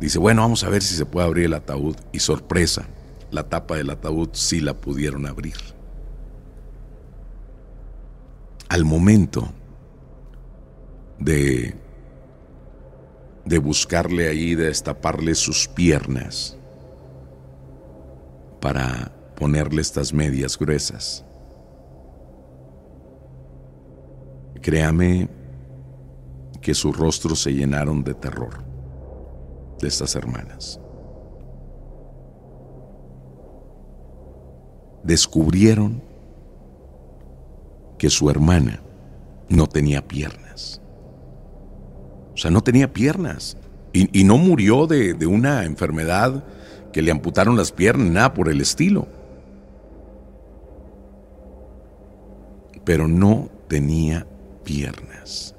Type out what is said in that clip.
Dice, bueno, vamos a ver si se puede abrir el ataúd. Y sorpresa, la tapa del ataúd sí la pudieron abrir. Al momento de, de buscarle ahí, de destaparle sus piernas para ponerle estas medias gruesas. Créame que sus rostros se llenaron de terror de estas hermanas. Descubrieron que su hermana no tenía piernas. O sea, no tenía piernas. Y, no murió de, de una enfermedad que le amputaron las piernas, nada por el estilo. Pero no tenía piernas.